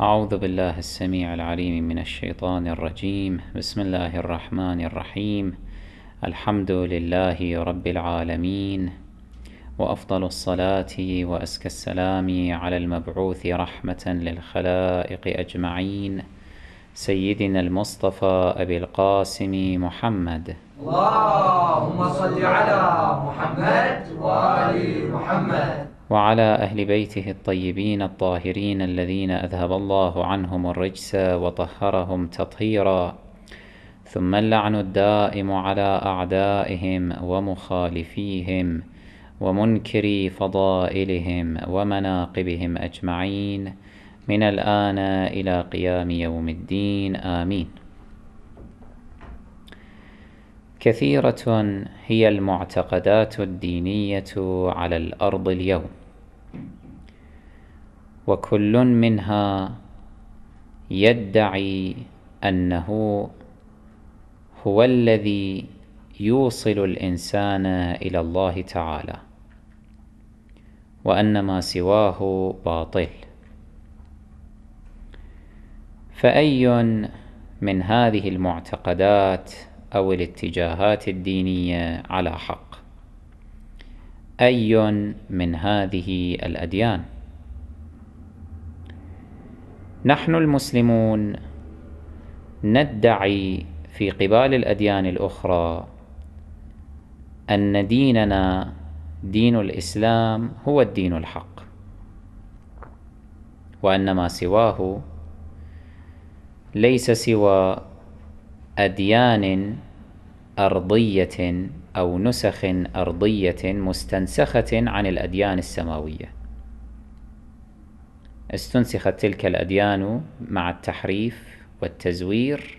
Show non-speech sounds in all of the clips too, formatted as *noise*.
أعوذ بالله السميع العليم من الشيطان الرجيم بسم الله الرحمن الرحيم الحمد لله رب العالمين وأفضل الصلاة وأزكى السلام على المبعوث رحمة للخلائق أجمعين سيدنا المصطفى أبي القاسم محمد اللهم صل على محمد وآل محمد وعلى أهل بيته الطيبين الطاهرين الذين أذهب الله عنهم الرجس وطهرهم تطهيرا ثم اللعن الدائم على أعدائهم ومخالفيهم ومنكري فضائلهم ومناقبهم أجمعين من الآن إلى قيام يوم الدين آمين كثيرة هي المعتقدات الدينية على الأرض اليوم وكل منها يدعي أنه هو الذي يوصل الإنسان إلى الله تعالى وأن ما سواه باطل فأي من هذه المعتقدات أو الاتجاهات الدينية على حق أي من هذه الأديان نحن المسلمون ندعي في قبال الأديان الأخرى أن ديننا دين الإسلام هو الدين الحق وأن ما سواه ليس سوى أديان أرضية أو نسخ أرضية مستنسخة عن الأديان السماوية استنسخت تلك الأديان مع التحريف والتزوير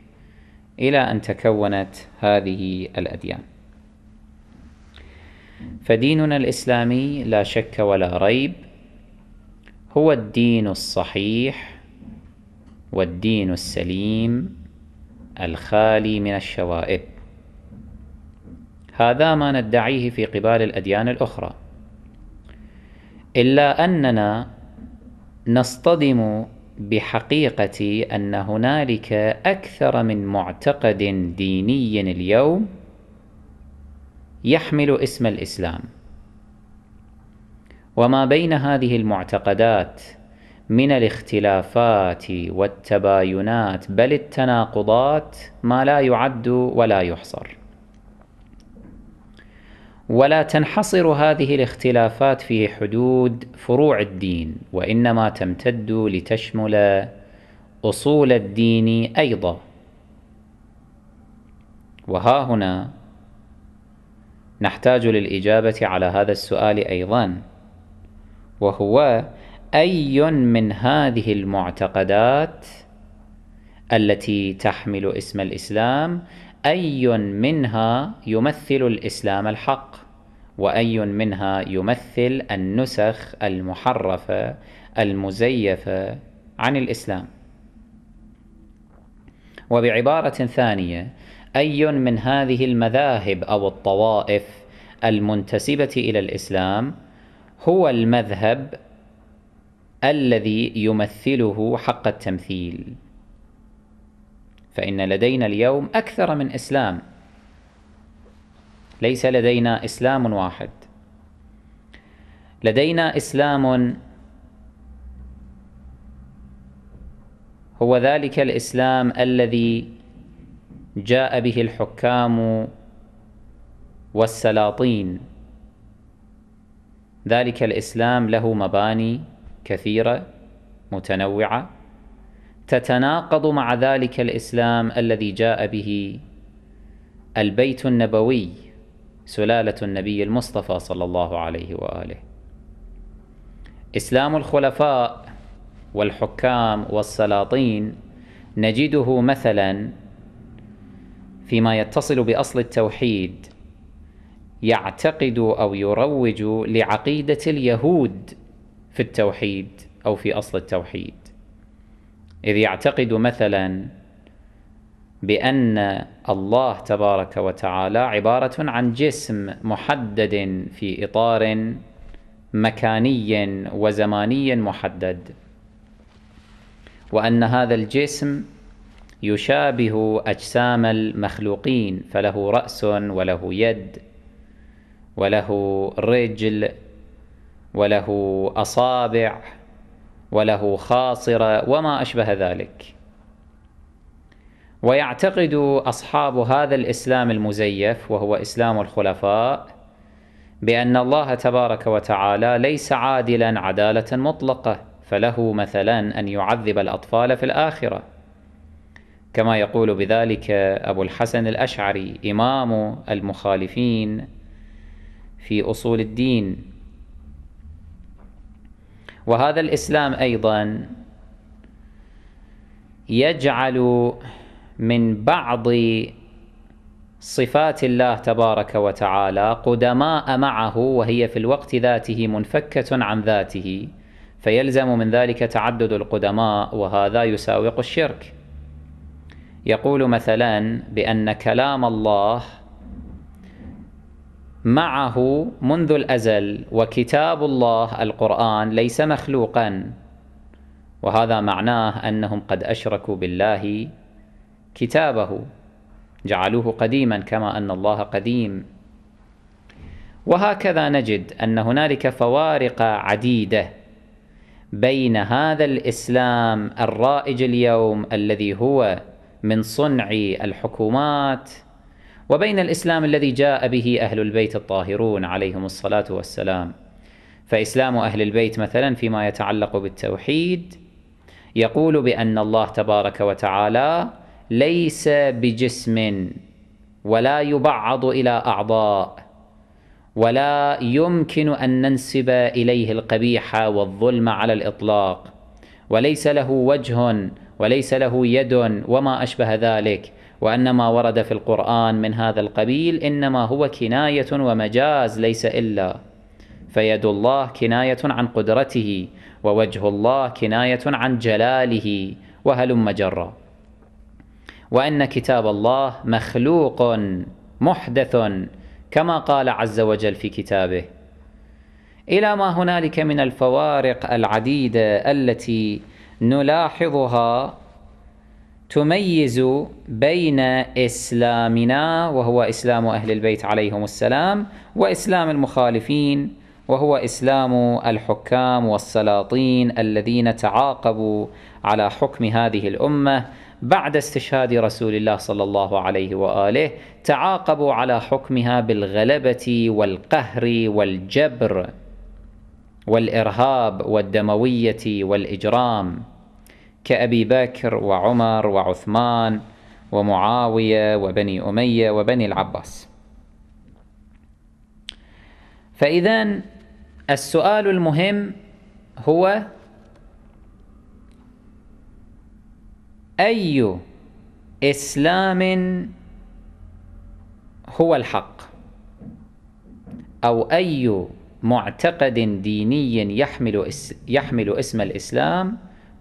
إلى أن تكونت هذه الأديان فديننا الإسلامي لا شك ولا ريب هو الدين الصحيح والدين السليم الخالي من الشوائب هذا ما ندعيه في قبال الأديان الأخرى إلا أننا نصطدم بحقيقة أن هنالك أكثر من معتقد ديني اليوم يحمل اسم الإسلام وما بين هذه المعتقدات من الاختلافات والتباينات بل التناقضات ما لا يعد ولا يحصر ولا تنحصر هذه الاختلافات في حدود فروع الدين وإنما تمتد لتشمل أصول الدين أيضا وها هنا نحتاج للإجابة على هذا السؤال أيضا وهو أي من هذه المعتقدات التي تحمل اسم الإسلام أي منها يمثل الإسلام الحق وأي منها يمثل النسخ المحرفة المزيفة عن الإسلام وبعبارة ثانية أي من هذه المذاهب أو الطوائف المنتسبة إلى الإسلام هو المذهب الذي يمثله حق التمثيل فإن لدينا اليوم أكثر من إسلام ليس لدينا إسلام واحد لدينا إسلام هو ذلك الإسلام الذي جاء به الحكام والسلاطين ذلك الإسلام له مباني كثيرة متنوعة تتناقض مع ذلك الإسلام الذي جاء به البيت النبوي سلالة النبي المصطفى صلى الله عليه وآله إسلام الخلفاء والحكام والسلاطين نجده مثلا فيما يتصل بأصل التوحيد يعتقد أو يروج لعقيدة اليهود في التوحيد أو في أصل التوحيد إذ يعتقد مثلا بأن الله تبارك وتعالى عبارة عن جسم محدد في إطار مكاني وزماني محدد وأن هذا الجسم يشابه أجسام المخلوقين فله رأس وله يد وله رجل وله أصابع وله خاصرة وما أشبه ذلك ويعتقد أصحاب هذا الإسلام المزيف وهو إسلام الخلفاء بأن الله تبارك وتعالى ليس عادلا عدالة مطلقة فله مثلا أن يعذب الأطفال في الآخرة كما يقول بذلك أبو الحسن الأشعري إمام المخالفين في أصول الدين وهذا الإسلام أيضا يجعل من بعض صفات الله تبارك وتعالى قدماء معه وهي في الوقت ذاته منفكة عن ذاته فيلزم من ذلك تعدد القدماء وهذا يساوق الشرك يقول مثلا بأن كلام الله معه منذ الأزل وكتاب الله القرآن ليس مخلوقا وهذا معناه أنهم قد أشركوا بالله كتابه جعلوه قديما كما أن الله قديم وهكذا نجد أن هنالك فوارق عديدة بين هذا الإسلام الرائج اليوم الذي هو من صنع الحكومات وبين الإسلام الذي جاء به أهل البيت الطاهرون عليهم الصلاة والسلام فإسلام أهل البيت مثلا فيما يتعلق بالتوحيد يقول بأن الله تبارك وتعالى ليس بجسم ولا يبعض إلى أعضاء ولا يمكن أن ننسب إليه القبيح والظلم على الإطلاق وليس له وجه وليس له يد وما أشبه ذلك وأن ما ورد في القرآن من هذا القبيل إنما هو كناية ومجاز ليس إلا فيد الله كناية عن قدرته ووجه الله كناية عن جلاله وهلم جرا وأن كتاب الله مخلوق محدث كما قال عز وجل في كتابه إلى ما هنالك من الفوارق العديدة التي نلاحظها تميز بين إسلامنا وهو إسلام أهل البيت عليهم السلام وإسلام المخالفين وهو إسلام الحكام والسلاطين الذين تعاقبوا على حكم هذه الأمة بعد استشهاد رسول الله صلى الله عليه واله تعاقبوا على حكمها بالغلبه والقهر والجبر والارهاب والدمويه والاجرام كأبي بكر وعمر وعثمان ومعاوية وبني أمية وبني العباس فإذا السؤال المهم هو أي إسلام هو الحق أو أي معتقد ديني يحمل, يحمل اسم الإسلام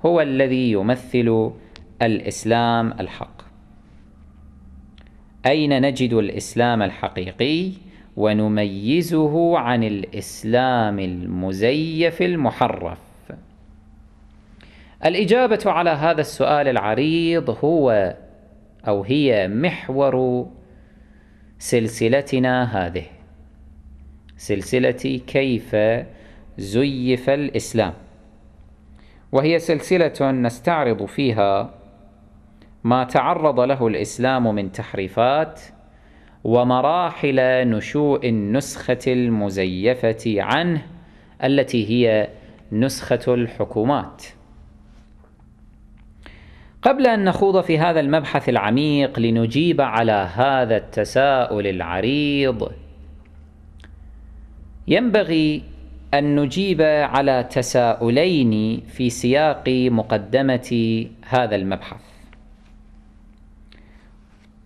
هو الذي يمثل الإسلام الحق أين نجد الإسلام الحقيقي ونميزه عن الإسلام المزيف المحرف الإجابة على هذا السؤال العريض هو أو هي محور سلسلتنا هذه سلسلة كيف زيف الإسلام وهي سلسلة نستعرض فيها ما تعرض له الإسلام من تحريفات ومراحل نشوء النسخة المزيفة عنه التي هي نسخة الحكومات. قبل أن نخوض في هذا المبحث العميق لنجيب على هذا التساؤل العريض، ينبغي أن نجيب على تساؤلين في سياق مقدمة هذا المبحث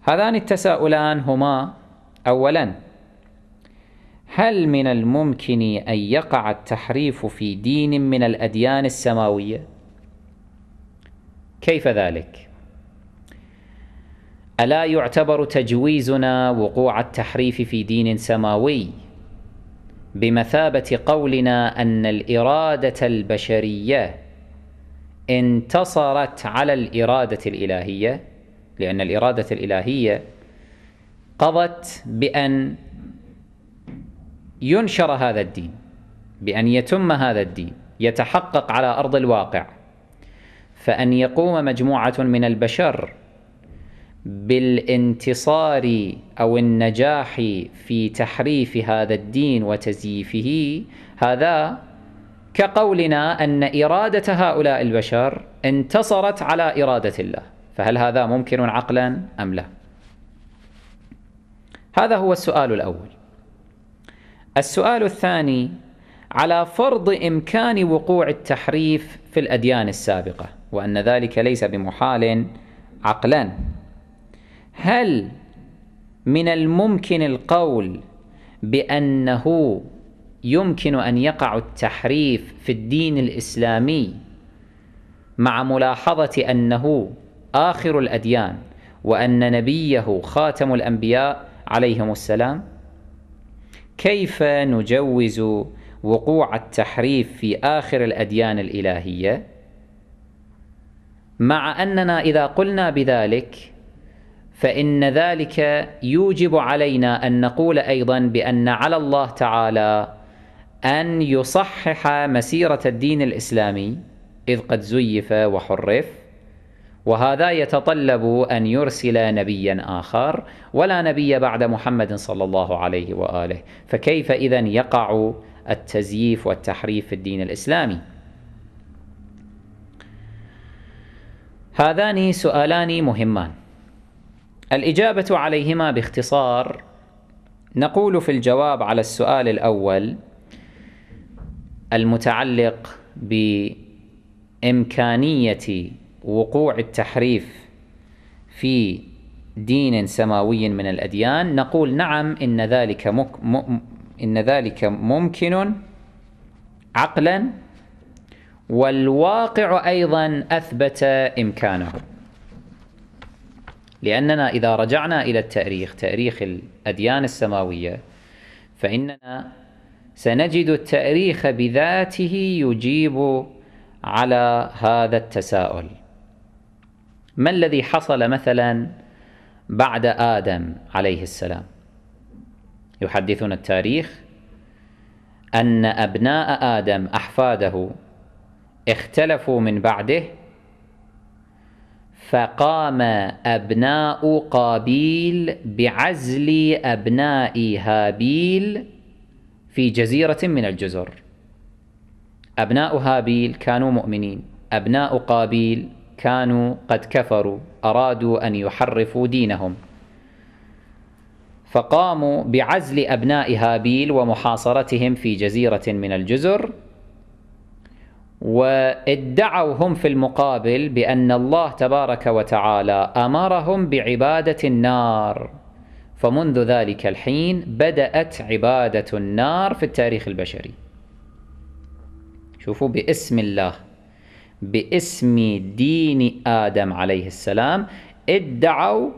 هذان التساؤلان هما أولا هل من الممكن أن يقع التحريف في دين من الأديان السماوية؟ كيف ذلك؟ ألا يعتبر تجويزنا وقوع التحريف في دين سماوي؟ بمثابة قولنا أن الإرادة البشرية انتصرت على الإرادة الإلهية لأن الإرادة الإلهية قضت بأن ينشر هذا الدين بأن يتم هذا الدين يتحقق على أرض الواقع فأن يقوم مجموعة من البشر بالانتصار أو النجاح في تحريف هذا الدين وتزييفه هذا كقولنا أن إرادة هؤلاء البشر انتصرت على إرادة الله فهل هذا ممكن عقلا أم لا؟ هذا هو السؤال الأول السؤال الثاني على فرض إمكان وقوع التحريف في الأديان السابقة وأن ذلك ليس بمحال عقلا هل من الممكن القول بأنه يمكن أن يقع التحريف في الدين الإسلامي مع ملاحظة أنه آخر الأديان وأن نبيه خاتم الأنبياء عليهم السلام كيف نجوز وقوع التحريف في آخر الأديان الإلهية مع أننا إذا قلنا بذلك فإن ذلك يوجب علينا أن نقول أيضا بأن على الله تعالى أن يصحح مسيرة الدين الإسلامي إذ قد زيف وحرف وهذا يتطلب أن يرسل نبيا آخر ولا نبي بعد محمد صلى الله عليه وآله فكيف إذا يقع التزييف والتحريف في الدين الإسلامي هذان سؤالان مهمان الإجابة عليهما باختصار نقول في الجواب على السؤال الأول المتعلق بإمكانية وقوع التحريف في دين سماوي من الأديان نقول نعم إن ذلك مك إن ذلك ممكن عقلا والواقع أيضا أثبت إمكانه لأننا إذا رجعنا إلى التاريخ تاريخ الأديان السماوية فإننا سنجد التاريخ بذاته يجيب على هذا التساؤل ما الذي حصل مثلا بعد آدم عليه السلام يحدثنا التاريخ أن أبناء آدم أحفاده اختلفوا من بعده فقام أبناء قابيل بعزل أبناء هابيل في جزيرة من الجزر أبناء هابيل كانوا مؤمنين أبناء قابيل كانوا قد كفروا أرادوا أن يحرفوا دينهم فقاموا بعزل أبناء هابيل ومحاصرتهم في جزيرة من الجزر وادعوا هم في المقابل بأن الله تبارك وتعالى أمرهم بعبادة النار فمنذ ذلك الحين بدأت عبادة النار في التاريخ البشري شوفوا باسم الله باسم دين آدم عليه السلام ادعوا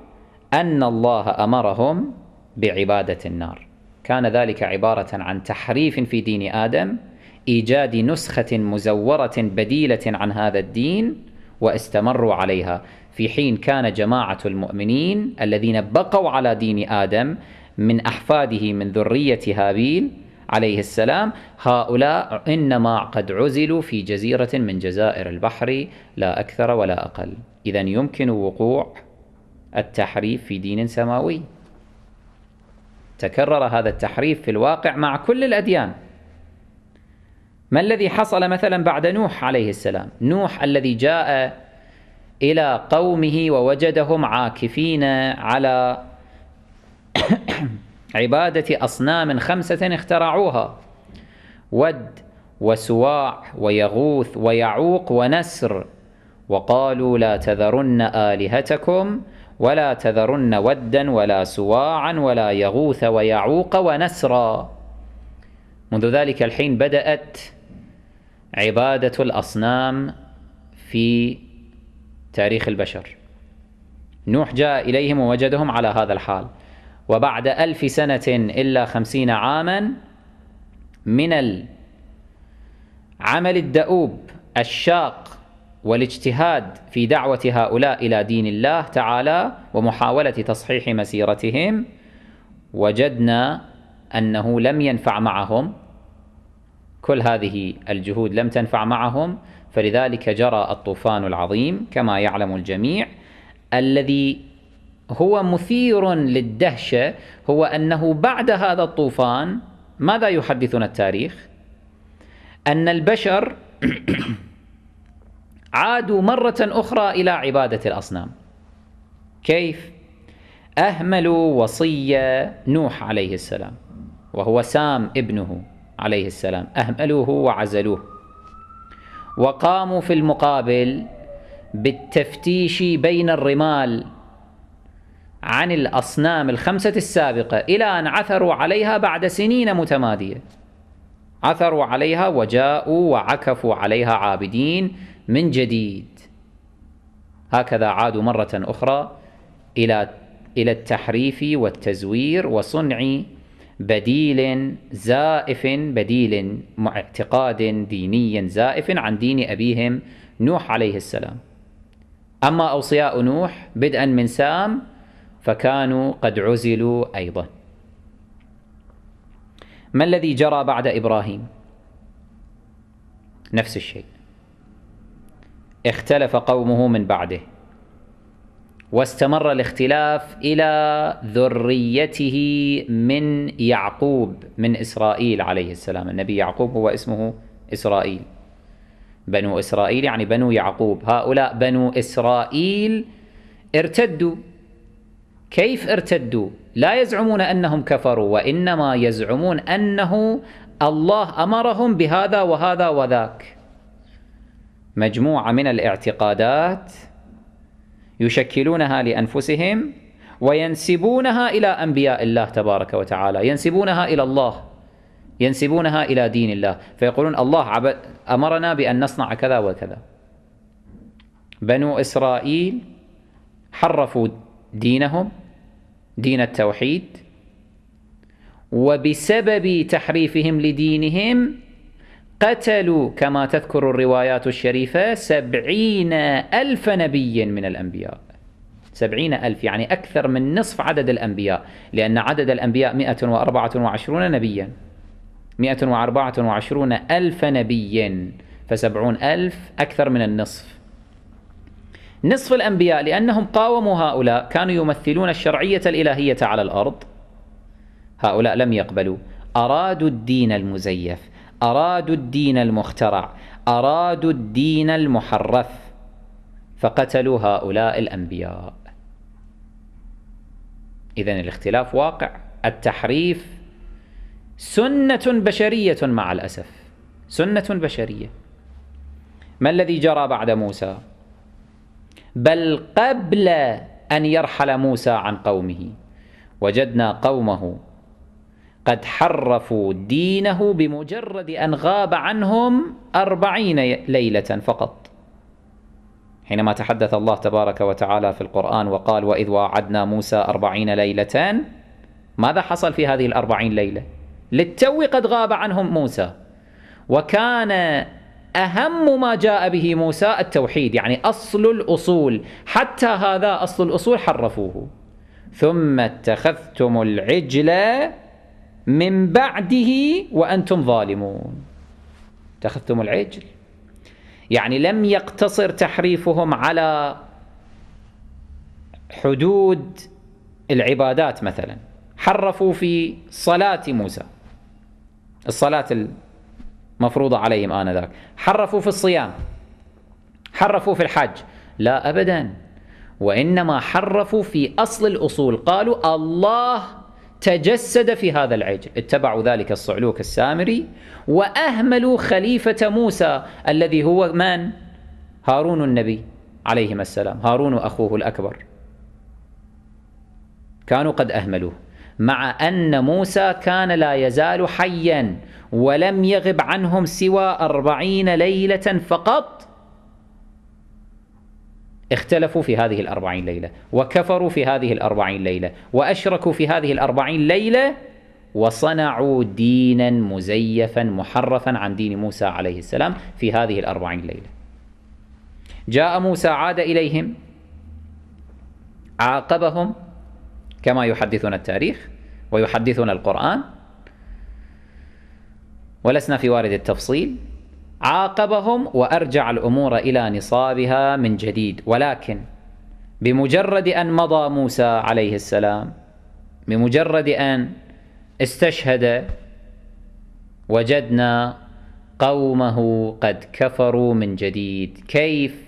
أن الله أمرهم بعبادة النار كان ذلك عبارة عن تحريف في دين آدم إيجاد نسخة مزورة بديلة عن هذا الدين واستمروا عليها في حين كان جماعة المؤمنين الذين بقوا على دين آدم من أحفاده من ذرية هابيل عليه السلام هؤلاء إنما قد عزلوا في جزيرة من جزائر البحر لا أكثر ولا أقل إذا يمكن وقوع التحريف في دين سماوي تكرر هذا التحريف في الواقع مع كل الأديان ما الذي حصل مثلا بعد نوح عليه السلام نوح الذي جاء إلى قومه ووجدهم عاكفين على *coughs* عبادة أصنام خمسة اخترعوها ود وسواع ويغوث ويعوق ونسر وقالوا لا تذرن آلهتكم ولا تذرن ودا ولا سواعا ولا يغوث ويعوق ونسرا منذ ذلك الحين بدأت عبادة الأصنام في تاريخ البشر نوح جاء إليهم ووجدهم على هذا الحال وبعد ألف سنة إلا خمسين عاما من العمل الدؤوب الشاق والاجتهاد في دعوة هؤلاء إلى دين الله تعالى ومحاولة تصحيح مسيرتهم وجدنا أنه لم ينفع معهم كل هذه الجهود لم تنفع معهم فلذلك جرى الطوفان العظيم كما يعلم الجميع الذي هو مثير للدهشه هو انه بعد هذا الطوفان ماذا يحدثنا التاريخ؟ ان البشر *coughs* عادوا مره اخرى الى عباده الاصنام. كيف؟ اهملوا وصيه نوح عليه السلام وهو سام ابنه عليه السلام أهملوه وعزلوه وقاموا في المقابل بالتفتيش بين الرمال عن الأصنام الخمسة السابقة إلى أن عثروا عليها بعد سنين متمادية عثروا عليها وجاءوا وعكفوا عليها عابدين من جديد هكذا عادوا مرة أخرى إلى إلى التحريف والتزوير وصنع بديل زائف بديل اعتقاد ديني زائف عن دين أبيهم نوح عليه السلام أما أوصياء نوح بدءا من سام فكانوا قد عزلوا أيضا ما الذي جرى بعد إبراهيم؟ نفس الشيء اختلف قومه من بعده واستمر الاختلاف الى ذريته من يعقوب من اسرائيل عليه السلام، النبي يعقوب هو اسمه اسرائيل. بنو اسرائيل يعني بنو يعقوب، هؤلاء بنو اسرائيل ارتدوا. كيف ارتدوا؟ لا يزعمون انهم كفروا وانما يزعمون انه الله امرهم بهذا وهذا وذاك. مجموعه من الاعتقادات يشكلونها لأنفسهم وينسبونها إلى أنبياء الله تبارك وتعالى ينسبونها إلى الله ينسبونها إلى دين الله فيقولون الله عبد أمرنا بأن نصنع كذا وكذا بنو إسرائيل حرفوا دينهم دين التوحيد وبسبب تحريفهم لدينهم قتلوا كما تذكر الروايات الشريفة سبعين ألف نبي من الأنبياء سبعين ألف يعني أكثر من نصف عدد الأنبياء لأن عدد الأنبياء مئة وأربعة وعشرون نبيا مئة وأربعة وعشرون ألف نبي فسبعون ألف أكثر من النصف نصف الأنبياء لأنهم قاوموا هؤلاء كانوا يمثلون الشرعية الإلهية على الأرض هؤلاء لم يقبلوا أرادوا الدين المزيف أرادوا الدين المخترع أرادوا الدين المحرف فقتلوا هؤلاء الأنبياء إذا الاختلاف واقع التحريف سنة بشرية مع الأسف سنة بشرية ما الذي جرى بعد موسى بل قبل أن يرحل موسى عن قومه وجدنا قومه قد حرفوا دينه بمجرد أن غاب عنهم أربعين ليلة فقط حينما تحدث الله تبارك وتعالى في القرآن وقال وإذ واعدنا موسى أربعين ليلة ماذا حصل في هذه الأربعين ليلة؟ للتو قد غاب عنهم موسى وكان أهم ما جاء به موسى التوحيد يعني أصل الأصول حتى هذا أصل الأصول حرفوه ثم اتخذتم العجل من بعده وأنتم ظالمون اتخذتم العجل يعني لم يقتصر تحريفهم على حدود العبادات مثلا حرفوا في صلاة موسى الصلاة المفروضة عليهم آنذاك حرفوا في الصيام حرفوا في الحج لا أبدا وإنما حرفوا في أصل الأصول قالوا الله تجسد في هذا العجل اتبعوا ذلك الصعلوك السامري وأهملوا خليفة موسى الذي هو من؟ هارون النبي عليهما السلام هارون أخوه الأكبر كانوا قد أهملوه مع أن موسى كان لا يزال حيا ولم يغب عنهم سوى أربعين ليلة فقط اختلفوا في هذه الأربعين ليلة وكفروا في هذه الأربعين ليلة وأشركوا في هذه الأربعين ليلة وصنعوا دينا مزيفا محرفا عن دين موسى عليه السلام في هذه الأربعين ليلة جاء موسى عاد إليهم عاقبهم كما يحدثنا التاريخ ويحدثنا القرآن ولسنا في وارد التفصيل عاقبهم وأرجع الأمور إلى نصابها من جديد ولكن بمجرد أن مضى موسى عليه السلام بمجرد أن استشهد وجدنا قومه قد كفروا من جديد كيف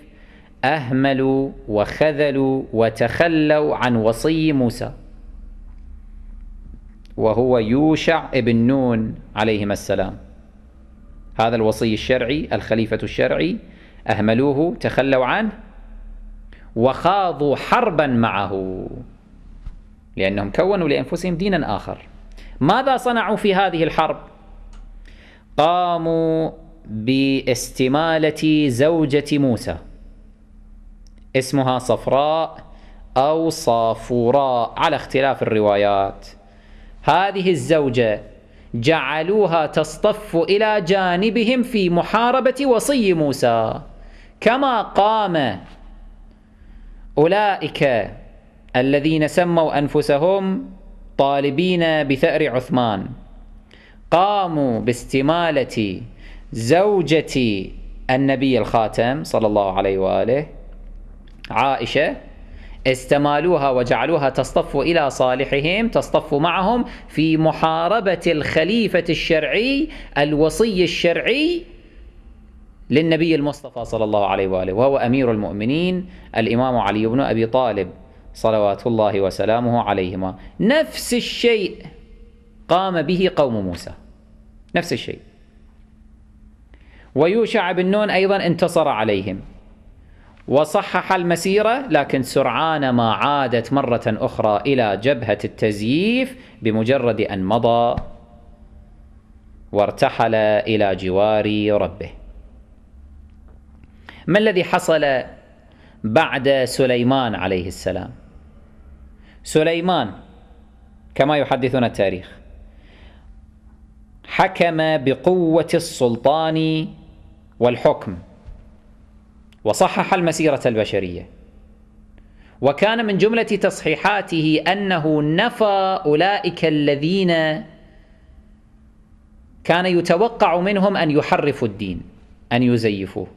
أهملوا وخذلوا وتخلوا عن وصي موسى وهو يوشع ابن نون عليهما السلام هذا الوصي الشرعي الخليفة الشرعي أهملوه تخلوا عنه وخاضوا حربا معه لأنهم كونوا لأنفسهم دينا آخر ماذا صنعوا في هذه الحرب؟ قاموا باستمالة زوجة موسى اسمها صفراء أو صافوراء على اختلاف الروايات هذه الزوجة جعلوها تصطف إلى جانبهم في محاربة وصي موسى كما قام أولئك الذين سموا أنفسهم طالبين بثأر عثمان قاموا باستمالة زوجة النبي الخاتم صلى الله عليه وآله عائشة استمالوها وجعلوها تصطف إلى صالحهم تصطف معهم في محاربة الخليفة الشرعي الوصي الشرعي للنبي المصطفى صلى الله عليه وآله وهو أمير المؤمنين الإمام علي بن أبي طالب صلوات الله وسلامه عليهما نفس الشيء قام به قوم موسى نفس الشيء ويوشع بن نون أيضا انتصر عليهم وصحح المسيرة لكن سرعان ما عادت مرة أخرى إلى جبهة التزييف بمجرد أن مضى وارتحل إلى جوار ربه ما الذي حصل بعد سليمان عليه السلام سليمان كما يحدثنا التاريخ حكم بقوة السلطان والحكم وصحح المسيرة البشرية وكان من جملة تصحيحاته أنه نفى أولئك الذين كان يتوقع منهم أن يحرفوا الدين أن يزيفوه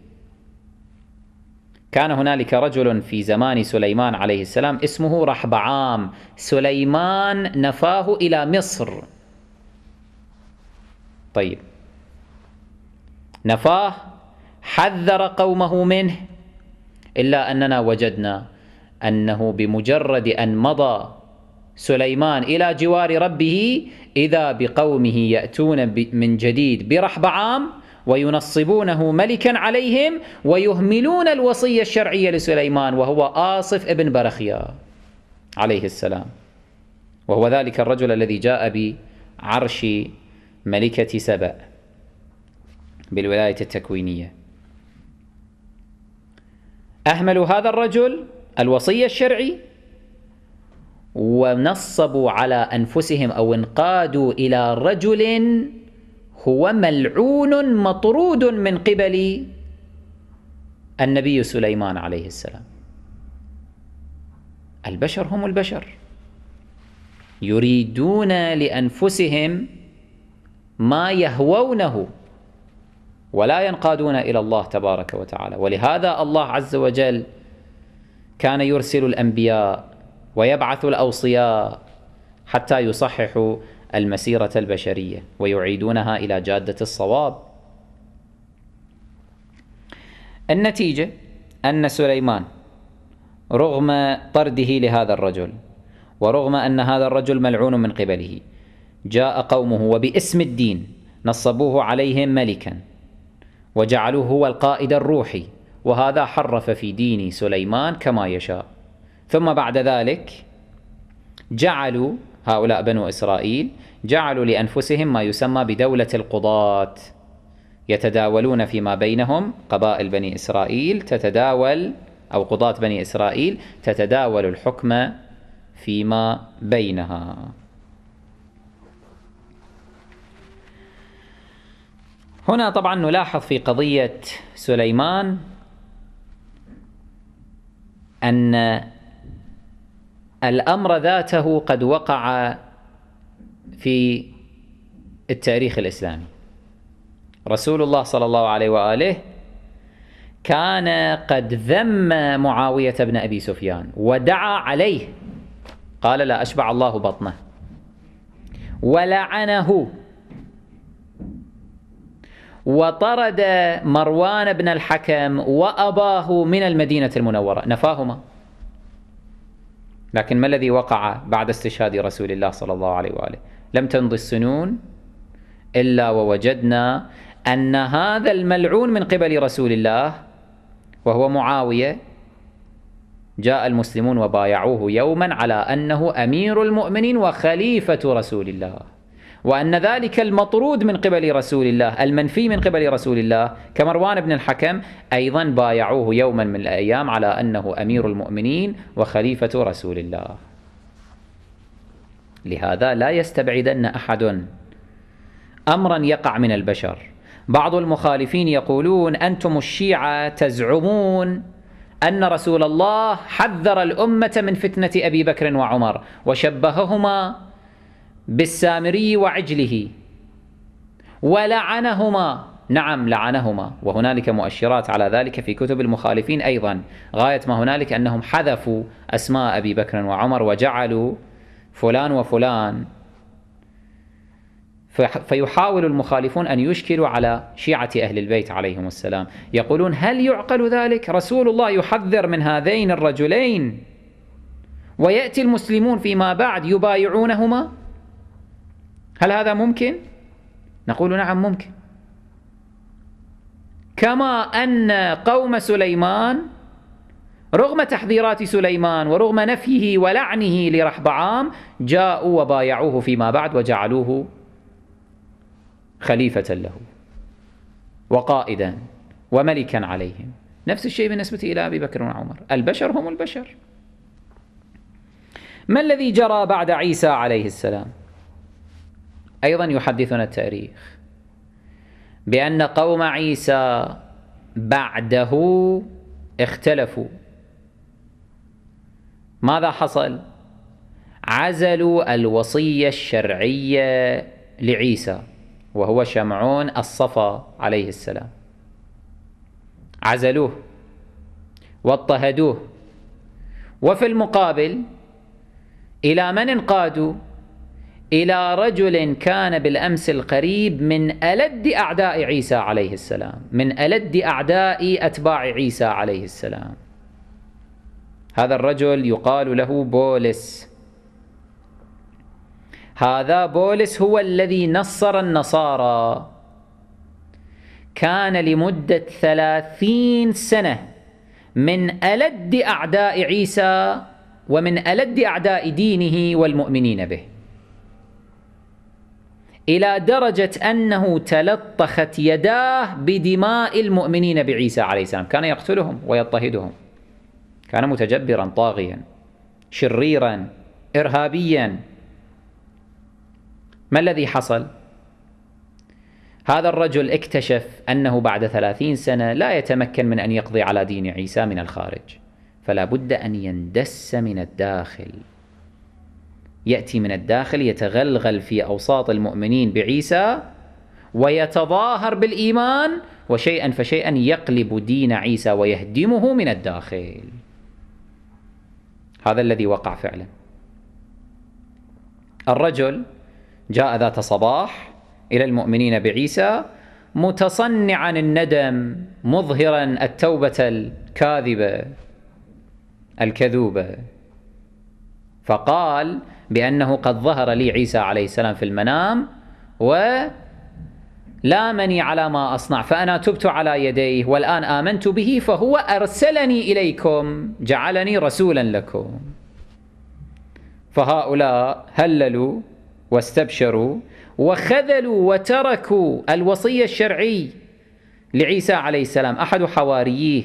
كان هنالك رجل في زمان سليمان عليه السلام اسمه رحبعام سليمان نفاه إلى مصر طيب نفاه حذر قومه منه إلا أننا وجدنا أنه بمجرد أن مضى سليمان إلى جوار ربه إذا بقومه يأتون من جديد برحبعام وينصبونه ملكا عليهم ويهملون الوصية الشرعية لسليمان وهو آصف ابن برخيا عليه السلام وهو ذلك الرجل الذي جاء بعرش ملكة سبأ بالولاية التكوينية أهملوا هذا الرجل الوصي الشرعي ونصبوا على أنفسهم أو انقادوا إلى رجل هو ملعون مطرود من قبل النبي سليمان عليه السلام البشر هم البشر يريدون لأنفسهم ما يهوونه ولا ينقادون إلى الله تبارك وتعالى ولهذا الله عز وجل كان يرسل الأنبياء ويبعث الأوصياء حتى يصححوا المسيرة البشرية ويعيدونها إلى جادة الصواب النتيجة أن سليمان رغم طرده لهذا الرجل ورغم أن هذا الرجل ملعون من قبله جاء قومه وباسم الدين نصبوه عليهم ملكا وجعلوه هو القائد الروحي وهذا حرف في دين سليمان كما يشاء ثم بعد ذلك جعلوا هؤلاء بنو إسرائيل جعلوا لأنفسهم ما يسمى بدولة القضاة يتداولون فيما بينهم قبائل بني إسرائيل تتداول أو قضاة بني إسرائيل تتداول الحكم فيما بينها هنا طبعا نلاحظ في قضية سليمان أن الأمر ذاته قد وقع في التاريخ الإسلامي رسول الله صلى الله عليه وآله كان قد ذم معاوية بن أبي سفيان ودعا عليه قال لا أشبع الله بطنه ولعنه وطرد مروان بن الحكم وأباه من المدينة المنورة نفاهما لكن ما الذي وقع بعد استشهاد رسول الله صلى الله عليه وآله لم تمضي السنون إلا ووجدنا أن هذا الملعون من قبل رسول الله وهو معاوية جاء المسلمون وبايعوه يوما على أنه أمير المؤمنين وخليفة رسول الله وأن ذلك المطرود من قبل رسول الله المنفي من قبل رسول الله كمروان بن الحكم أيضا بايعوه يوما من الأيام على أنه أمير المؤمنين وخليفة رسول الله لهذا لا يستبعدن أحد أمرا يقع من البشر بعض المخالفين يقولون أنتم الشيعة تزعمون أن رسول الله حذر الأمة من فتنة أبي بكر وعمر وشبههما بالسامري وعجله ولعنهما نعم لعنهما وهنالك مؤشرات على ذلك في كتب المخالفين أيضا غاية ما هنالك أنهم حذفوا أسماء أبي بكر وعمر وجعلوا فلان وفلان فيحاول المخالفون أن يشكلوا على شيعة أهل البيت عليهم السلام يقولون هل يعقل ذلك رسول الله يحذر من هذين الرجلين ويأتي المسلمون فيما بعد يبايعونهما هل هذا ممكن؟ نقول نعم ممكن كما أن قوم سليمان رغم تحذيرات سليمان ورغم نفيه ولعنه لرحبعام جاءوا وبايعوه فيما بعد وجعلوه خليفة له وقائدا وملكا عليهم نفس الشيء بالنسبة إلى أبي بكر وعمر البشر هم البشر ما الذي جرى بعد عيسى عليه السلام أيضا يحدثنا التاريخ بأن قوم عيسى بعده اختلفوا ماذا حصل؟ عزلوا الوصية الشرعية لعيسى وهو شمعون الصفا عليه السلام عزلوه واضطهدوه وفي المقابل إلى من انقادوا؟ إلى رجل كان بالأمس القريب من ألد أعداء عيسى عليه السلام من ألد أعداء أتباع عيسى عليه السلام هذا الرجل يقال له بولس هذا بولس هو الذي نصر النصارى كان لمدة ثلاثين سنة من ألد أعداء عيسى ومن ألد أعداء دينه والمؤمنين به إلى درجة أنه تلطخت يداه بدماء المؤمنين بعيسى عليه السلام كان يقتلهم ويضطهدهم كان متجبرا طاغيا شريرا إرهابيا ما الذي حصل؟ هذا الرجل اكتشف أنه بعد ثلاثين سنة لا يتمكن من أن يقضي على دين عيسى من الخارج فلا بد أن يندس من الداخل يأتي من الداخل يتغلغل في أوساط المؤمنين بعيسى ويتظاهر بالإيمان وشيئا فشيئا يقلب دين عيسى ويهدمه من الداخل هذا الذي وقع فعلا الرجل جاء ذات صباح إلى المؤمنين بعيسى متصنعا الندم مظهرا التوبة الكاذبة الكذوبة فقال بأنه قد ظهر لي عيسى عليه السلام في المنام ولامني على ما أصنع فأنا تبت على يديه والآن آمنت به فهو أرسلني إليكم جعلني رسولا لكم فهؤلاء هللوا واستبشروا وخذلوا وتركوا الوصية الشرعي لعيسى عليه السلام أحد حواريه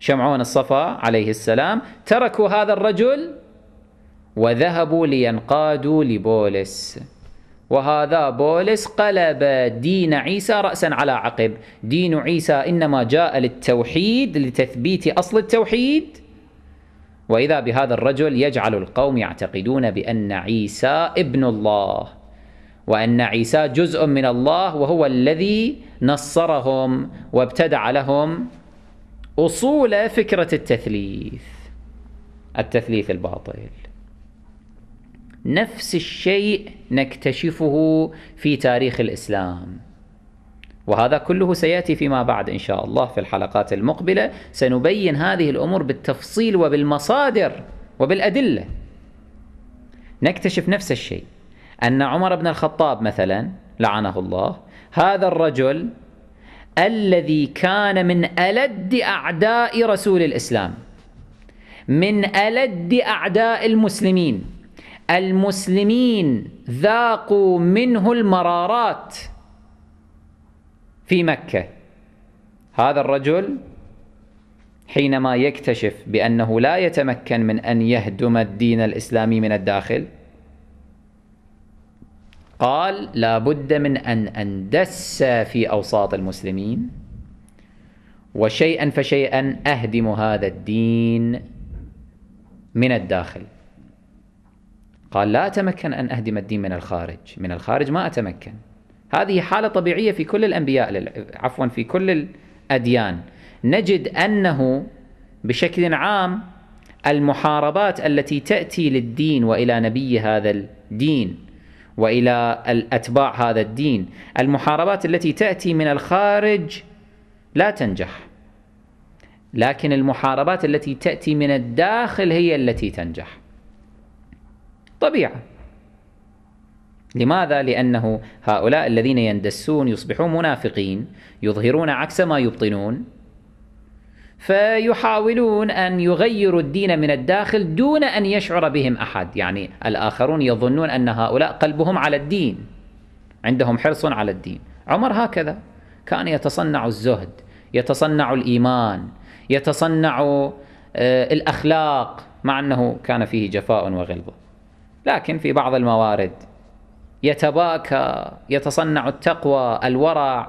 شمعون الصفا عليه السلام تركوا هذا الرجل وذهبوا لينقادوا لبولس وهذا بولس قلب دين عيسى رأسا على عقب دين عيسى إنما جاء للتوحيد لتثبيت أصل التوحيد وإذا بهذا الرجل يجعل القوم يعتقدون بأن عيسى ابن الله وأن عيسى جزء من الله وهو الذي نصرهم وابتدع لهم أصول فكرة التثليث التثليث الباطل نفس الشيء نكتشفه في تاريخ الإسلام وهذا كله سياتي فيما بعد ان شاء الله في الحلقات المقبله سنبين هذه الامور بالتفصيل وبالمصادر وبالادله. نكتشف نفس الشيء ان عمر بن الخطاب مثلا لعنه الله هذا الرجل الذي كان من الد اعداء رسول الاسلام من الد اعداء المسلمين المسلمين ذاقوا منه المرارات في مكة هذا الرجل حينما يكتشف بأنه لا يتمكن من أن يهدم الدين الإسلامي من الداخل قال لا بد من أن أندس في أوساط المسلمين وشيئا فشيئا أهدم هذا الدين من الداخل قال لا أتمكن أن أهدم الدين من الخارج من الخارج ما أتمكن هذه حالة طبيعية في كل الأنبياء عفوا في كل الأديان نجد أنه بشكل عام المحاربات التي تأتي للدين وإلى نبي هذا الدين والى الاتباع هذا الدين، المحاربات التي تاتي من الخارج لا تنجح. لكن المحاربات التي تاتي من الداخل هي التي تنجح. طبيعة لماذا؟ لأنه هؤلاء الذين يندسون يصبحون منافقين يظهرون عكس ما يبطنون فيحاولون أن يغيروا الدين من الداخل دون أن يشعر بهم أحد يعني الآخرون يظنون أن هؤلاء قلبهم على الدين عندهم حرص على الدين عمر هكذا كان يتصنع الزهد يتصنع الإيمان يتصنع آه، الأخلاق مع أنه كان فيه جفاء وغلظة لكن في بعض الموارد يتباكى يتصنع التقوى الورع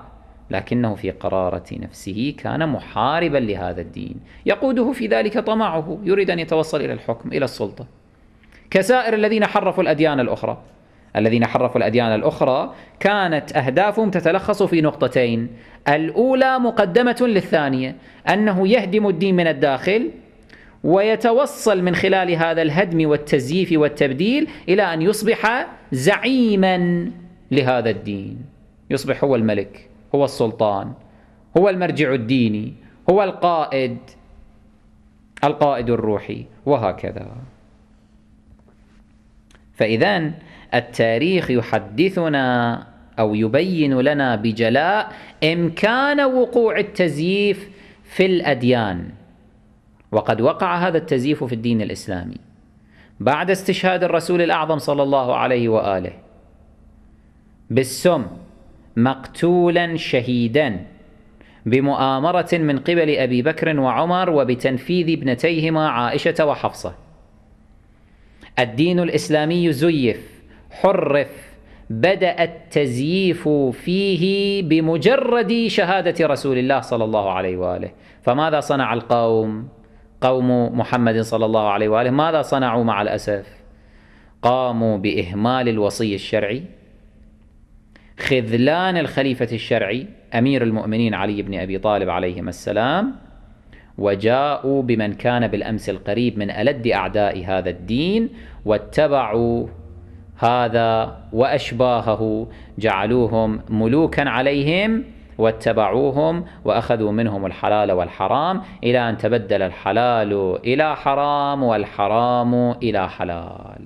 لكنه في قرارة نفسه كان محاربا لهذا الدين يقوده في ذلك طمعه يريد أن يتوصل إلى الحكم إلى السلطة كسائر الذين حرفوا الأديان الأخرى الذين حرفوا الأديان الأخرى كانت أهدافهم تتلخص في نقطتين الأولى مقدمة للثانية أنه يهدم الدين من الداخل ويتوصل من خلال هذا الهدم والتزييف والتبديل إلى أن يصبح زعيما لهذا الدين يصبح هو الملك هو السلطان هو المرجع الديني هو القائد القائد الروحي وهكذا فإذا التاريخ يحدثنا أو يبين لنا بجلاء إمكان وقوع التزييف في الأديان وقد وقع هذا التزييف في الدين الإسلامي بعد استشهاد الرسول الأعظم صلى الله عليه وآله بالسم مقتولا شهيدا بمؤامرة من قبل أبي بكر وعمر وبتنفيذ ابنتيهما عائشة وحفصة الدين الإسلامي زيف حرف بدأ التزييف فيه بمجرد شهادة رسول الله صلى الله عليه وآله فماذا صنع القوم؟ قوم محمد صلى الله عليه واله ماذا صنعوا مع الاسف؟ قاموا باهمال الوصي الشرعي خذلان الخليفه الشرعي امير المؤمنين علي بن ابي طالب عليهما السلام وجاءوا بمن كان بالامس القريب من الد اعداء هذا الدين واتبعوا هذا واشباهه جعلوهم ملوكا عليهم واتبعوهم واخذوا منهم الحلال والحرام الى ان تبدل الحلال الى حرام والحرام الى حلال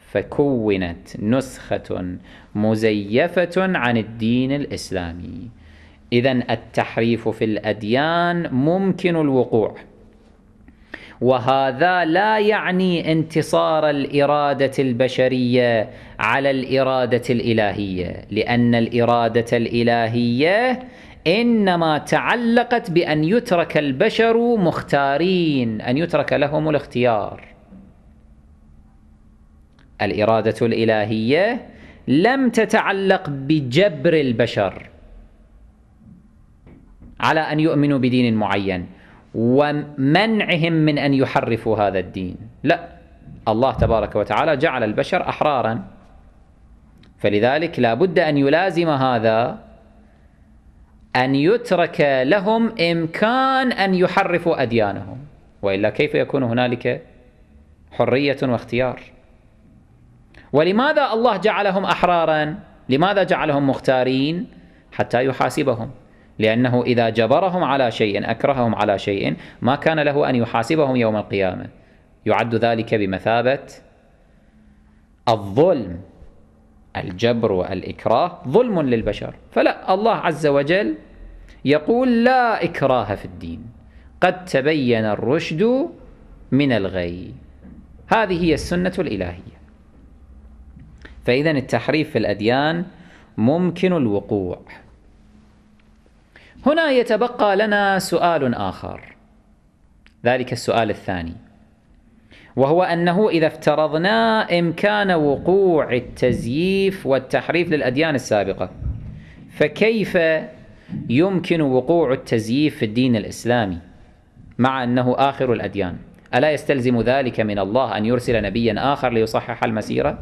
فكونت نسخه مزيفه عن الدين الاسلامي اذا التحريف في الاديان ممكن الوقوع وهذا لا يعني انتصار الاراده البشريه على الاراده الالهيه لان الاراده الالهيه انما تعلقت بان يترك البشر مختارين ان يترك لهم الاختيار الاراده الالهيه لم تتعلق بجبر البشر على ان يؤمنوا بدين معين ومنعهم من أن يحرفوا هذا الدين لا الله تبارك وتعالى جعل البشر أحرارا فلذلك لا بد أن يلازم هذا أن يترك لهم إمكان أن يحرفوا أديانهم وإلا كيف يكون هنالك حرية واختيار ولماذا الله جعلهم أحرارا لماذا جعلهم مختارين حتى يحاسبهم لأنه إذا جبرهم على شيء أكرههم على شيء ما كان له أن يحاسبهم يوم القيامة يعد ذلك بمثابة الظلم الجبر والإكراه ظلم للبشر فلا الله عز وجل يقول لا إكراه في الدين قد تبين الرشد من الغي هذه هي السنة الإلهية فإذا التحريف في الأديان ممكن الوقوع هنا يتبقى لنا سؤال آخر ذلك السؤال الثاني وهو أنه إذا افترضنا إمكان وقوع التزييف والتحريف للأديان السابقة فكيف يمكن وقوع التزييف في الدين الإسلامي مع أنه آخر الأديان ألا يستلزم ذلك من الله أن يرسل نبيا آخر ليصحح المسيرة؟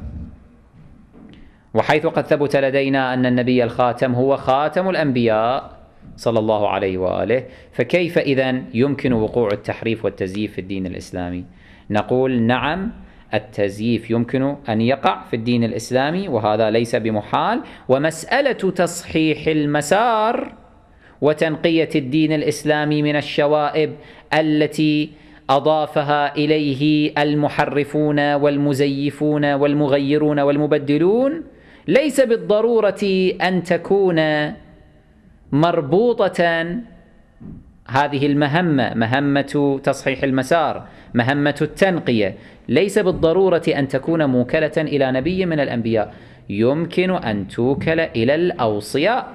وحيث قد ثبت لدينا أن النبي الخاتم هو خاتم الأنبياء صلى الله عليه واله فكيف اذا يمكن وقوع التحريف والتزييف في الدين الاسلامي نقول نعم التزييف يمكن ان يقع في الدين الاسلامي وهذا ليس بمحال ومساله تصحيح المسار وتنقيه الدين الاسلامي من الشوائب التي اضافها اليه المحرفون والمزيفون والمغيرون والمبدلون ليس بالضروره ان تكون مربوطة هذه المهمة مهمة تصحيح المسار مهمة التنقية ليس بالضرورة أن تكون موكلة إلى نبي من الأنبياء يمكن أن توكل إلى الأوصياء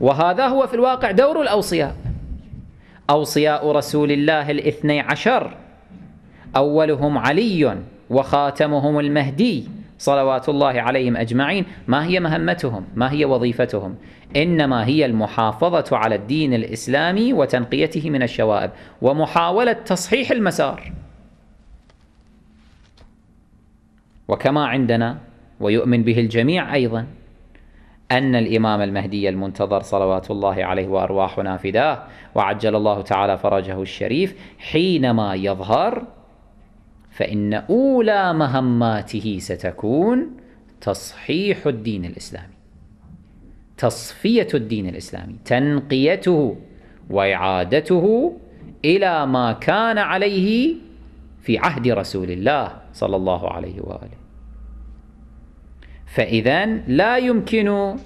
وهذا هو في الواقع دور الأوصياء أوصياء رسول الله الاثني عشر أولهم علي وخاتمهم المهدي صلوات الله عليهم أجمعين ما هي مهمتهم ما هي وظيفتهم إنما هي المحافظة على الدين الإسلامي وتنقيته من الشوائب ومحاولة تصحيح المسار وكما عندنا ويؤمن به الجميع أيضا أن الإمام المهدي المنتظر صلوات الله عليه وأرواحنا فداه وعجل الله تعالى فرجه الشريف حينما يظهر فإن أولى مهماته ستكون تصحيح الدين الإسلامي تصفية الدين الإسلامي تنقيته وإعادته إلى ما كان عليه في عهد رسول الله صلى الله عليه وآله فإذا لا يمكن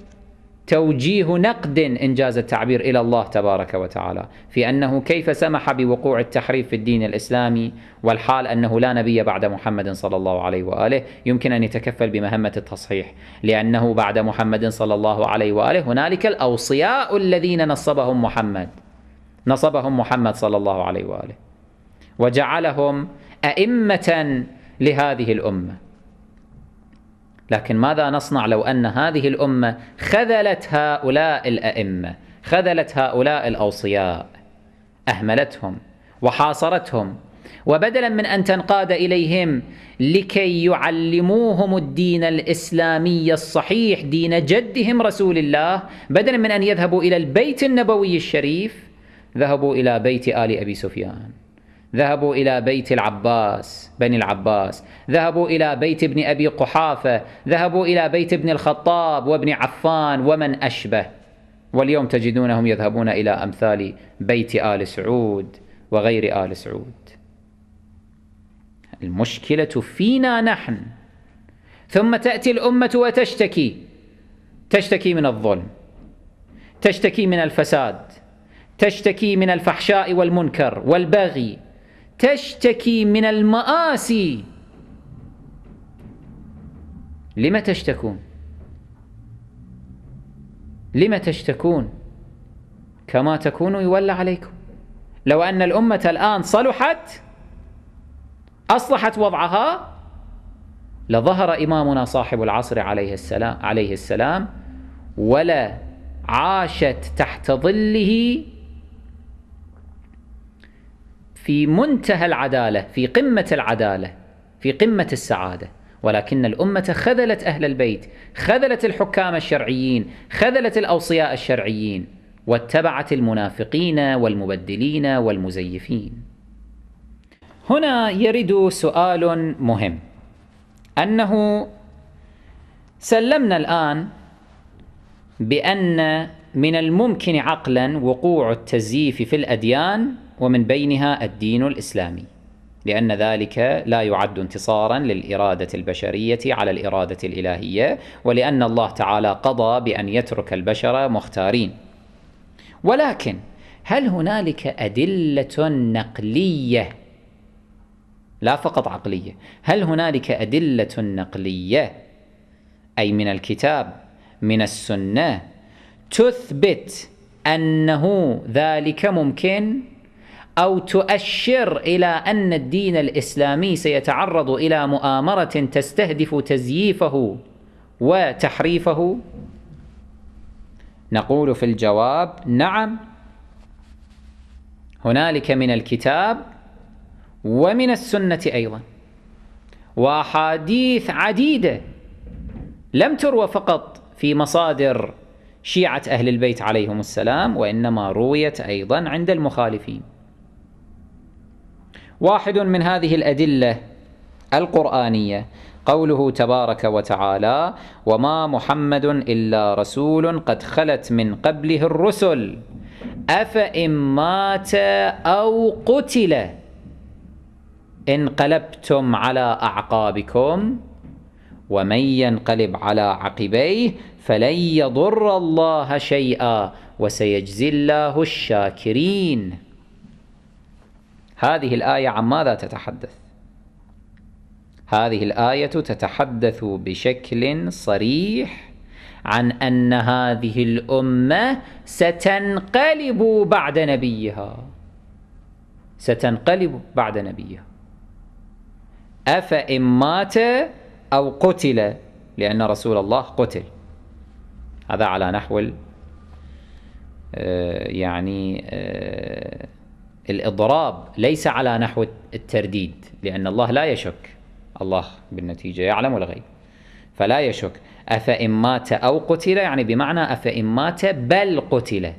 توجيه نقد إن جاز التعبير إلى الله تبارك وتعالى في أنه كيف سمح بوقوع التحريف في الدين الإسلامي والحال أنه لا نبي بعد محمد صلى الله عليه وآله يمكن أن يتكفل بمهمة التصحيح لأنه بعد محمد صلى الله عليه وآله هنالك الأوصياء الذين نصبهم محمد نصبهم محمد صلى الله عليه وآله وجعلهم أئمة لهذه الأمة لكن ماذا نصنع لو أن هذه الأمة خذلت هؤلاء الأئمة خذلت هؤلاء الأوصياء أهملتهم وحاصرتهم وبدلا من أن تنقاد إليهم لكي يعلموهم الدين الإسلامي الصحيح دين جدهم رسول الله بدلا من أن يذهبوا إلى البيت النبوي الشريف ذهبوا إلى بيت آل أبي سفيان ذهبوا إلى بيت العباس بني العباس ذهبوا إلى بيت ابن أبي قحافة ذهبوا إلى بيت ابن الخطاب وابن عفان ومن أشبه واليوم تجدونهم يذهبون إلى أمثال بيت آل سعود وغير آل سعود المشكلة فينا نحن ثم تأتي الأمة وتشتكي تشتكي من الظلم تشتكي من الفساد تشتكي من الفحشاء والمنكر والبغي تشتكي من المآسي لم تشتكون لم تشتكون كما تكون يولى عليكم لو أن الأمة الآن صلحت أصلحت وضعها لظهر إمامنا صاحب العصر عليه السلام عليه السلام ولا عاشت تحت ظله في منتهى العداله في قمه العداله في قمه السعاده ولكن الامه خذلت اهل البيت خذلت الحكام الشرعيين خذلت الاوصياء الشرعيين واتبعت المنافقين والمبدلين والمزيفين هنا يرد سؤال مهم انه سلمنا الان بان من الممكن عقلا وقوع التزييف في الاديان ومن بينها الدين الإسلامي لأن ذلك لا يعد انتصارا للإرادة البشرية على الإرادة الإلهية ولأن الله تعالى قضى بأن يترك البشر مختارين ولكن هل هنالك أدلة نقلية لا فقط عقلية هل هنالك أدلة نقلية أي من الكتاب من السنة تثبت أنه ذلك ممكن؟ أو تؤشر إلى أن الدين الإسلامي سيتعرض إلى مؤامرة تستهدف تزييفه وتحريفه؟ نقول في الجواب نعم هنالك من الكتاب ومن السنة أيضا وأحاديث عديدة لم تروى فقط في مصادر شيعة أهل البيت عليهم السلام وإنما رويت أيضا عند المخالفين واحد من هذه الأدلة القرآنية قوله تبارك وتعالى وما محمد إلا رسول قد خلت من قبله الرسل أفإن مات أو قتل انقلبتم على أعقابكم ومن ينقلب على عقبيه فلن يضر الله شيئا وسيجزي الله الشاكرين هذه الآية عن ماذا تتحدث؟ هذه الآية تتحدث بشكل صريح عن أن هذه الأمة ستنقلب بعد نبيها ستنقلب بعد نبيها أفإن مات أو قتل لأن رسول الله قتل هذا على نحو آه، يعني آه، الإضراب ليس على نحو الترديد لأن الله لا يشك الله بالنتيجة يعلم الغيب فلا يشك أفإن مات أو قتل يعني بمعنى أفإن مات بل قتل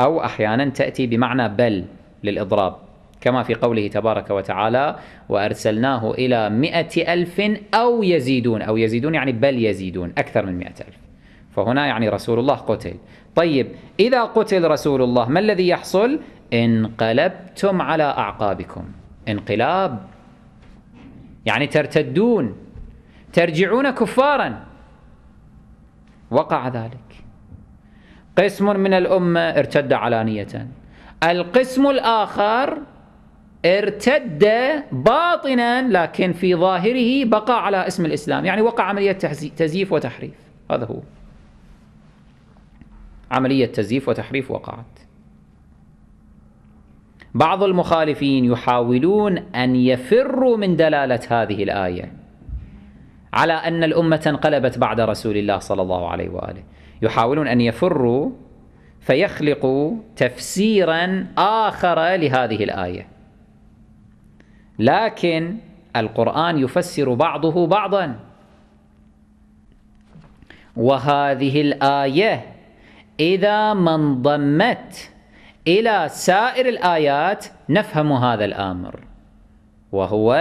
أو أحيانا تأتي بمعنى بل للإضراب كما في قوله تبارك وتعالى وأرسلناه إلى مئة ألف أو يزيدون أو يزيدون يعني بل يزيدون أكثر من مئة ألف فهنا يعني رسول الله قتل طيب إذا قتل رسول الله ما الذي يحصل؟ انقلبتم على أعقابكم انقلاب يعني ترتدون ترجعون كفارا وقع ذلك قسم من الأمة ارتد علانية القسم الآخر ارتد باطنا لكن في ظاهره بقى على اسم الإسلام يعني وقع عملية تزييف وتحريف هذا هو عملية تزييف وتحريف وقعت بعض المخالفين يحاولون أن يفروا من دلالة هذه الآية على أن الأمة انقلبت بعد رسول الله صلى الله عليه وآله يحاولون أن يفروا فيخلقوا تفسيرا آخر لهذه الآية لكن القرآن يفسر بعضه بعضا وهذه الآية إذا ما انضمت إلى سائر الآيات نفهم هذا الأمر وهو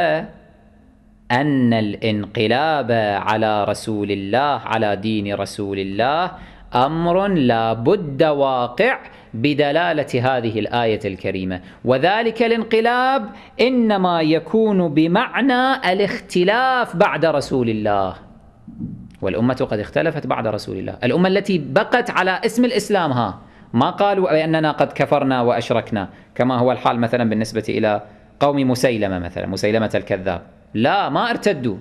أن الانقلاب على رسول الله على دين رسول الله أمر لا بد واقع بدلالة هذه الآية الكريمة وذلك الانقلاب إنما يكون بمعنى الاختلاف بعد رسول الله والأمة قد اختلفت بعد رسول الله الأمة التي بقت على اسم الإسلام ها ما قالوا بأننا قد كفرنا وأشركنا كما هو الحال مثلا بالنسبة إلى قوم مسيلمة مثلا مسيلمة الكذاب لا ما ارتدوا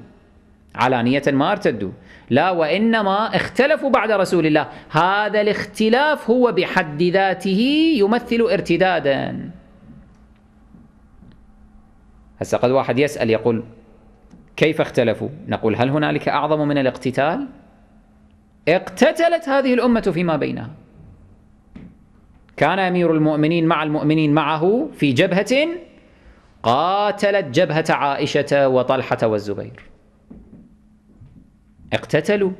علانية ما ارتدوا لا وإنما اختلفوا بعد رسول الله هذا الاختلاف هو بحد ذاته يمثل ارتدادا هسه قد واحد يسأل يقول كيف اختلفوا نقول هل هنالك أعظم من الاقتتال اقتتلت هذه الأمة فيما بينها كان أمير المؤمنين مع المؤمنين معه في جبهة قاتلت جبهة عائشة وطلحة والزبير اقتتلوا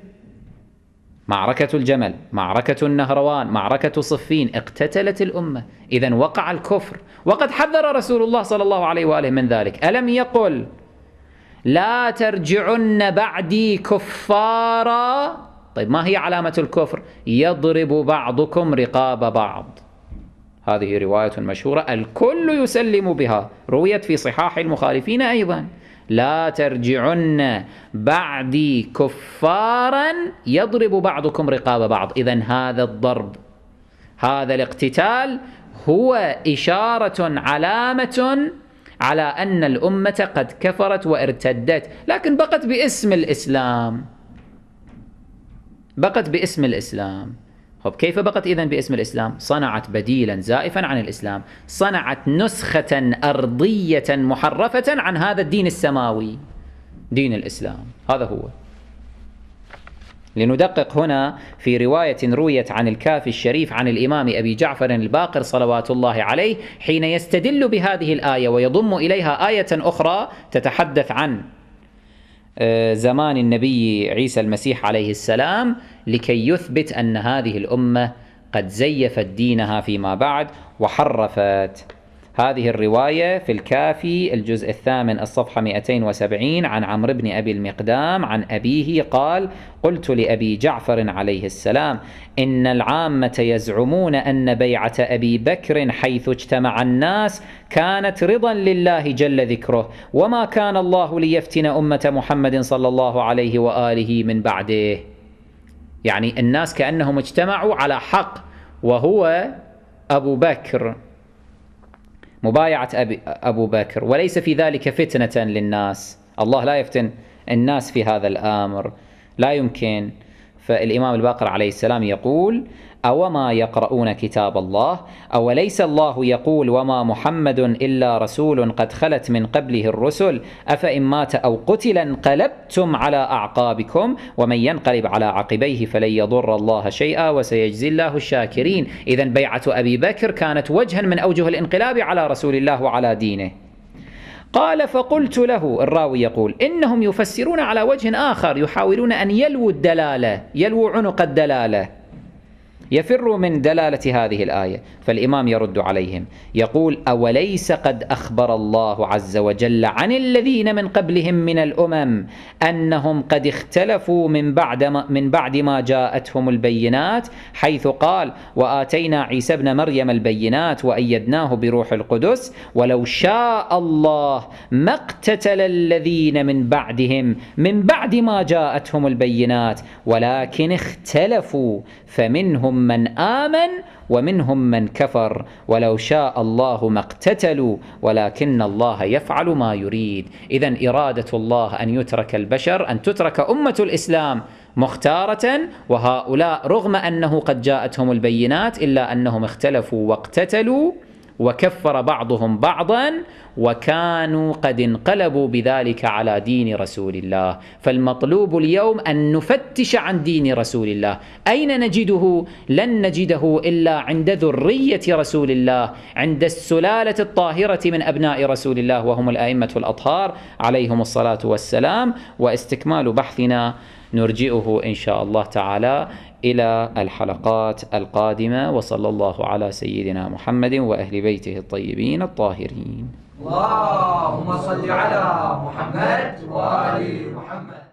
معركة الجمل معركة النهروان معركة صفين اقتتلت الأمة إذا وقع الكفر وقد حذر رسول الله صلى الله عليه وآله من ذلك ألم يقل لا ترجعن بعدي كفارا طيب ما هي علامة الكفر يضرب بعضكم رقاب بعض هذه رواية مشهورة الكل يسلم بها رويت في صحاح المخالفين أيضا لا ترجعن بعدي كفارا يضرب بعضكم رقاب بعض إذا هذا الضرب هذا الاقتتال هو إشارة علامة على أن الأمة قد كفرت وارتدت لكن بقت باسم الإسلام بقت باسم الإسلام طب كيف بقت إذا باسم الإسلام؟ صنعت بديلا زائفا عن الإسلام صنعت نسخة أرضية محرفة عن هذا الدين السماوي دين الإسلام هذا هو لندقق هنا في رواية رويت عن الكافي الشريف عن الإمام أبي جعفر الباقر صلوات الله عليه حين يستدل بهذه الآية ويضم إليها آية أخرى تتحدث عن آه، زمان النبي عيسى المسيح عليه السلام لكي يثبت أن هذه الأمة قد زيفت دينها فيما بعد وحرفت هذه الرواية في الكافي الجزء الثامن الصفحة 270 عن عمرو بن أبي المقدام عن أبيه قال قلت لأبي جعفر عليه السلام إن العامة يزعمون أن بيعة أبي بكر حيث اجتمع الناس كانت رضا لله جل ذكره وما كان الله ليفتن أمة محمد صلى الله عليه وآله من بعده يعني الناس كأنهم اجتمعوا على حق وهو أبو بكر مبايعة أبي أبو بكر وليس في ذلك فتنة للناس الله لا يفتن الناس في هذا الأمر لا يمكن فالإمام الباقر عليه السلام يقول أوما يقرؤون كتاب الله أوليس الله يقول وما محمد إلا رسول قد خلت من قبله الرسل أفإن مات أو قتل انقلبتم على أعقابكم ومن ينقلب على عقبيه فلن يضر الله شيئا وسيجزي الله الشاكرين إذا بيعة أبي بكر كانت وجها من أوجه الانقلاب على رسول الله وعلى دينه قال فقلت له الراوي يقول إنهم يفسرون على وجه آخر يحاولون أن يلووا الدلالة يلووا عنق الدلالة يفر من دلالة هذه الآية فالإمام يرد عليهم يقول أوليس قد أخبر الله عز وجل عن الذين من قبلهم من الأمم أنهم قد اختلفوا من بعد ما, من بعد ما جاءتهم البينات حيث قال وآتينا عيسى ابن مريم البينات وأيدناه بروح القدس ولو شاء الله ما اقتتل الذين من بعدهم من بعد ما جاءتهم البينات ولكن اختلفوا فمنهم منهم من آمن ومنهم من كفر ولو شاء الله ما اقتتلوا ولكن الله يفعل ما يريد إذا إرادة الله أن يترك البشر أن تترك أمة الإسلام مختارة وهؤلاء رغم أنه قد جاءتهم البينات إلا أنهم اختلفوا واقتتلوا وكفر بعضهم بعضا وكانوا قد انقلبوا بذلك على دين رسول الله فالمطلوب اليوم أن نفتش عن دين رسول الله أين نجده؟ لن نجده إلا عند ذرية رسول الله عند السلالة الطاهرة من أبناء رسول الله وهم الأئمة الأطهار عليهم الصلاة والسلام واستكمال بحثنا نرجئه إن شاء الله تعالى إلى الحلقات القادمة وصلى الله على سيدنا محمد وأهل بيته الطيبين الطاهرين اللهم صل على محمد وآل محمد